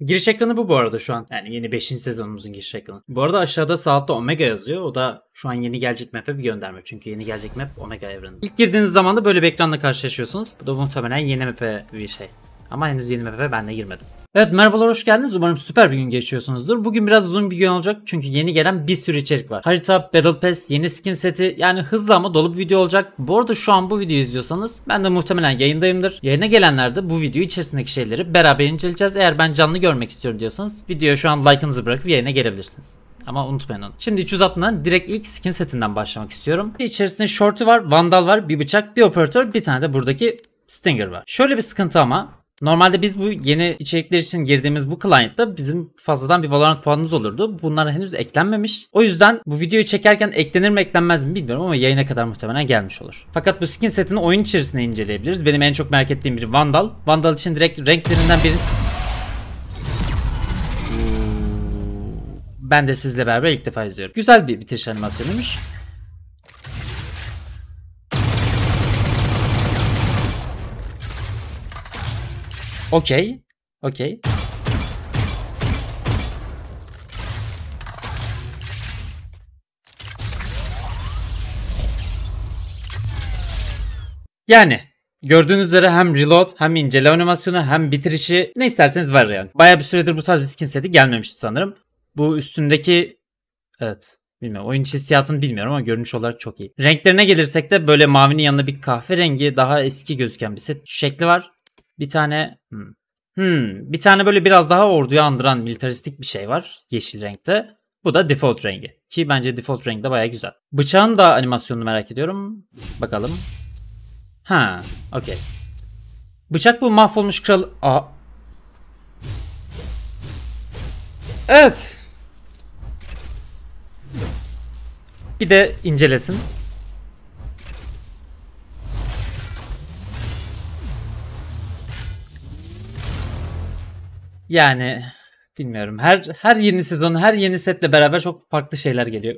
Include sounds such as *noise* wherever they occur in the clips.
Giriş ekranı bu bu arada şu an. Yani yeni 5. sezonumuzun giriş ekranı. Bu arada aşağıda sağ altta Omega yazıyor. O da şu an yeni gelecek map'e bir gönderme. Çünkü yeni gelecek map Omega evreni. İlk girdiğiniz zaman da böyle bir ekranla karşılaşıyorsunuz. Bu da muhtemelen yeni map'e bir şey. Ama henüz yeni map'e ben de girmedim. Evet merhabalar hoş geldiniz. Umarım süper bir gün geçiyorsunuzdur. Bugün biraz uzun bir gün olacak çünkü yeni gelen bir sürü içerik var. Harita, Battle Pass, yeni skin seti yani hızlı ama dolu bir video olacak. Bu arada şu an bu videoyu izliyorsanız ben de muhtemelen yayındayımdır. Yayına gelenlerde bu video içerisindeki şeyleri beraber inceleyeceğiz. Eğer ben canlı görmek istiyorum diyorsanız videoya şu an like'ınızı bırakıp yayına gelebilirsiniz. Ama unutmayın onu. Şimdi 360'dan direkt ilk skin setinden başlamak istiyorum. İçerisinde shorty var, vandal var, bir bıçak, bir operatör, bir tane de buradaki Stinger var. Şöyle bir sıkıntı ama Normalde biz bu yeni içerikler için girdiğimiz bu client'ta bizim fazladan bir Valorant puanımız olurdu. Bunlar henüz eklenmemiş. O yüzden bu videoyu çekerken eklenir mi eklenmez mi bilmiyorum ama yayına kadar muhtemelen gelmiş olur. Fakat bu skin setini oyun içerisinde inceleyebiliriz. Benim en çok merak ettiğim biri Vandal. Vandal için direkt renklerinden birisi... Ben de sizle beraber ilk defa izliyorum. Güzel bir bitiş animasyonuymuş. Okey. Okey. Yani Gördüğünüz üzere hem reload hem incele animasyonu hem bitirişi ne isterseniz var yani. Baya bir süredir bu tarz bir skin seti gelmemişti sanırım. Bu üstündeki evet bilmiyorum oyun hissiyatını bilmiyorum ama görünüş olarak çok iyi. Renklerine gelirsek de böyle mavinin yanına bir kahverengi daha eski gözüken bir set şekli var. Bir tane hmm. Hmm, bir tane böyle biraz daha orduyu andıran militaristik bir şey var yeşil renkte. Bu da default rengi. Ki bence default rengi de baya güzel. Bıçağın da animasyonunu merak ediyorum. Bakalım. Ha, okey. Bıçak bu mahvolmuş kral... Aa. Evet. Bir de incelesin. Yani bilmiyorum. Her her yeni sezon, her yeni setle beraber çok farklı şeyler geliyor.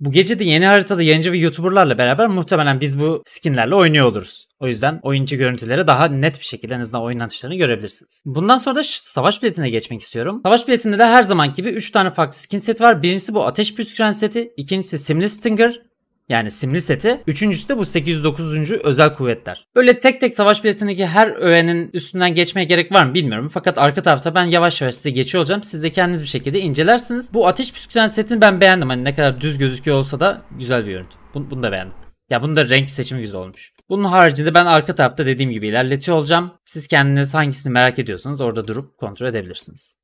Bu gece de yeni haritada yayıncı ve youtuberlarla beraber muhtemelen biz bu skinlerle oynuyor oluruz. O yüzden oyuncu görüntüleri daha net bir şekilde en azından oynanışlarını görebilirsiniz. Bundan sonra da savaş biletine geçmek istiyorum. Savaş biletinde de her zaman gibi 3 tane farklı skin seti var. Birincisi bu ateş püsküren seti, ikincisi simli stinger, yani simli seti. Üçüncüsü de bu 809. özel kuvvetler. Böyle tek tek savaş biletindeki her öğenin üstünden geçmeye gerek var mı bilmiyorum. Fakat arka tarafta ben yavaş yavaş size geçiyor olacağım. Siz de kendiniz bir şekilde incelersiniz. Bu ateş püsküren setini ben beğendim. Hani ne kadar düz gözüküyor olsa da güzel bir görüntü. Bunu, bunu da beğendim. Ya bunun da renk seçimi güzel olmuş. Bunun haricinde ben arka tarafta dediğim gibi ilerletiyor olacağım. Siz kendiniz hangisini merak ediyorsanız orada durup kontrol edebilirsiniz.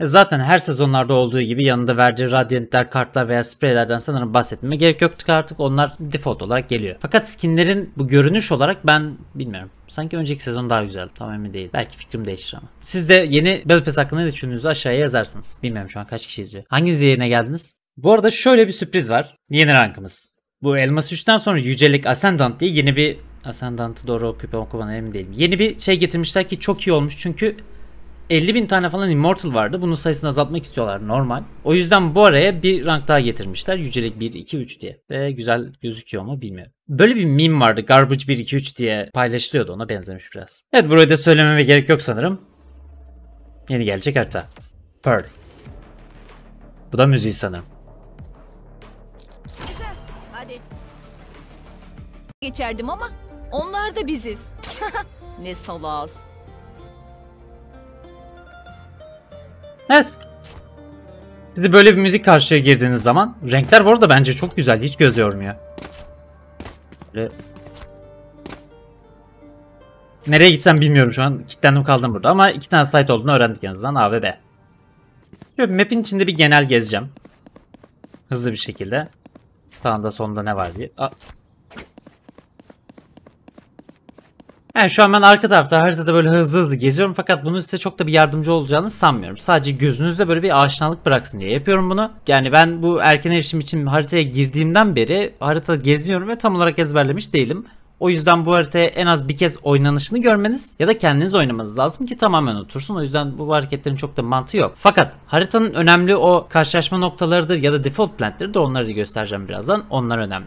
E, zaten her sezonlarda olduğu gibi yanında verdiği radyantler, kartlar veya spreylerden sanırım bahsetmeme gerek yoktu artık onlar default olarak geliyor. Fakat skinlerin bu görünüş olarak ben bilmiyorum. Sanki önceki sezon daha güzeldi. Tam emin değil. Belki fikrim değişir ama. Siz de yeni Battle Pass hakkında ne düşündüğünüzü aşağıya yazarsınız. Bilmiyorum şu an kaç kişi izliyor. Hanginiz yerine geldiniz? Bu arada şöyle bir sürpriz var. Yeni rankımız. Bu Elmas 3'ten sonra Yücelik Ascendant diye yeni bir Ascendant'ı doğru okuyup okumadan emin değilim. Yeni bir şey getirmişler ki çok iyi olmuş çünkü 50 bin tane falan Immortal vardı. Bunun sayısını azaltmak istiyorlar normal. O yüzden bu araya bir rank daha getirmişler. Yücelik 1, 2, 3 diye. Ve güzel gözüküyor mu bilmiyorum. Böyle bir meme vardı. Garbage 1, 2, 3 diye paylaşılıyordu. Ona benzemiş biraz. Evet burayı da söylememe gerek yok sanırım. Yeni gelecek harita. Pearl. Bu da müziği sanırım. Geçerdim ama onlar da biziz. *laughs* ne salaz. Evet. Bir de böyle bir müzik karşıya girdiğiniz zaman. Renkler bu arada bence çok güzel. Hiç göz yormuyor. Böyle... Nereye gitsem bilmiyorum şu an. Kitlendim kaldım burada ama iki tane site olduğunu öğrendik en azından A ve B. Şöyle map'in içinde bir genel gezeceğim. Hızlı bir şekilde. Sağında sonunda ne var diye. Aa, Yani şu an ben arka tarafta haritada böyle hızlı hızlı geziyorum fakat bunun size çok da bir yardımcı olacağını sanmıyorum. Sadece gözünüzde böyle bir aşinalık bıraksın diye yapıyorum bunu. Yani ben bu erken erişim için haritaya girdiğimden beri harita geziniyorum ve tam olarak ezberlemiş değilim. O yüzden bu haritaya en az bir kez oynanışını görmeniz ya da kendiniz oynamanız lazım ki tamamen otursun. O yüzden bu hareketlerin çok da mantığı yok. Fakat haritanın önemli o karşılaşma noktalarıdır ya da default plantleri de onları da göstereceğim birazdan. Onlar önemli.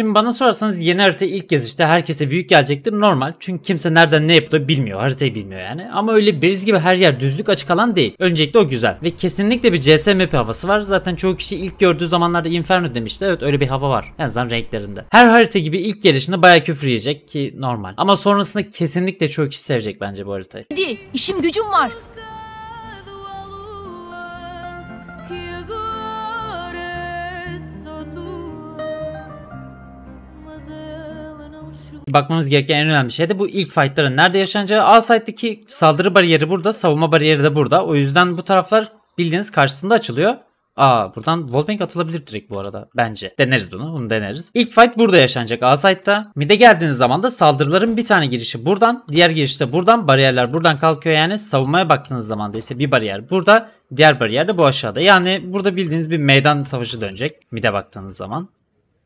Şimdi bana sorarsanız yeni harita ilk gezişte herkese büyük gelecektir normal. Çünkü kimse nereden ne yaptığı bilmiyor. Haritayı bilmiyor yani. Ama öyle biriz gibi her yer düzlük açık alan değil. Öncelikle o güzel. Ve kesinlikle bir CS havası var. Zaten çoğu kişi ilk gördüğü zamanlarda Inferno demişti. Evet öyle bir hava var. En azından renklerinde. Her harita gibi ilk gelişinde baya küfür yiyecek ki normal. Ama sonrasında kesinlikle çoğu kişi sevecek bence bu haritayı. Hadi işim gücüm var. bakmamız gereken en önemli şey de bu ilk fightların nerede yaşanacağı. A site'deki saldırı bariyeri burada, savunma bariyeri de burada. O yüzden bu taraflar bildiğiniz karşısında açılıyor. Aa buradan wallbang atılabilir direkt bu arada bence. Deneriz bunu. Bunu deneriz. İlk fight burada yaşanacak A site'da. Mid'e geldiğiniz zaman da saldırıların bir tane girişi buradan. Diğer giriş de buradan. Bariyerler buradan kalkıyor yani. Savunmaya baktığınız zaman da ise bir bariyer burada. Diğer bariyer de bu aşağıda. Yani burada bildiğiniz bir meydan savaşı dönecek. Mid'e baktığınız zaman.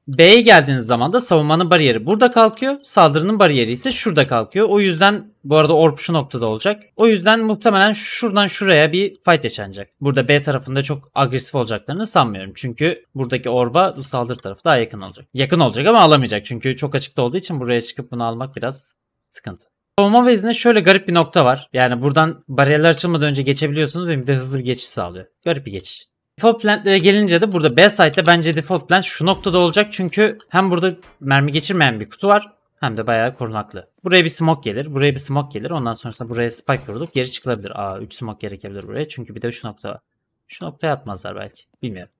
B'ye geldiğiniz zaman da savunmanın bariyeri burada kalkıyor. Saldırının bariyeri ise şurada kalkıyor. O yüzden bu arada orp şu noktada olacak. O yüzden muhtemelen şuradan şuraya bir fight yaşanacak. Burada B tarafında çok agresif olacaklarını sanmıyorum. Çünkü buradaki orba bu saldırı tarafı daha yakın olacak. Yakın olacak ama alamayacak. Çünkü çok açıkta olduğu için buraya çıkıp bunu almak biraz sıkıntı. Savunma vezinde şöyle garip bir nokta var. Yani buradan bariyerler açılmadan önce geçebiliyorsunuz ve bir de hızlı bir geçiş sağlıyor. Garip bir geçiş. Default plantlere gelince de burada B site'de bence default plant şu noktada olacak. Çünkü hem burada mermi geçirmeyen bir kutu var hem de bayağı korunaklı. Buraya bir smoke gelir, buraya bir smoke gelir. Ondan sonrasında buraya spike vurduk. Geri çıkılabilir. Aa 3 smoke gerekebilir buraya. Çünkü bir de şu nokta var. Şu noktaya atmazlar belki. Bilmiyorum.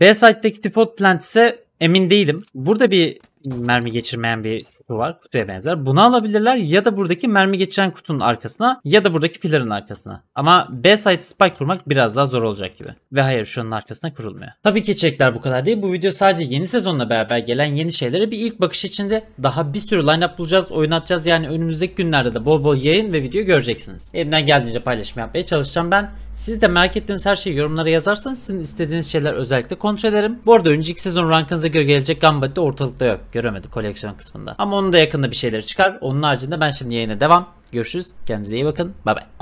B site'deki depot plant ise emin değilim. Burada bir mermi geçirmeyen bir kutu var. Kutuya benzer. Bunu alabilirler ya da buradaki mermi geçiren kutunun arkasına ya da buradaki piların arkasına. Ama B site spike kurmak biraz daha zor olacak gibi. Ve hayır şu şunun arkasına kurulmuyor. Tabii ki çekler bu kadar değil. Bu video sadece yeni sezonla beraber gelen yeni şeylere bir ilk bakış içinde daha bir sürü lineup bulacağız, oynatacağız. Yani önümüzdeki günlerde de bol bol yayın ve video göreceksiniz. Elimden geldiğince paylaşım yapmaya çalışacağım ben. Siz de merak ettiğiniz her şeyi yorumlara yazarsanız sizin istediğiniz şeyler özellikle kontrol ederim. Bu arada önceki sezon rankınıza göre gelecek Gambit de ortalıkta yok. Göremedim koleksiyon kısmında. Ama onun da yakında bir şeyler çıkar. Onun haricinde ben şimdi yayına devam. Görüşürüz. Kendinize iyi bakın. Bye bye.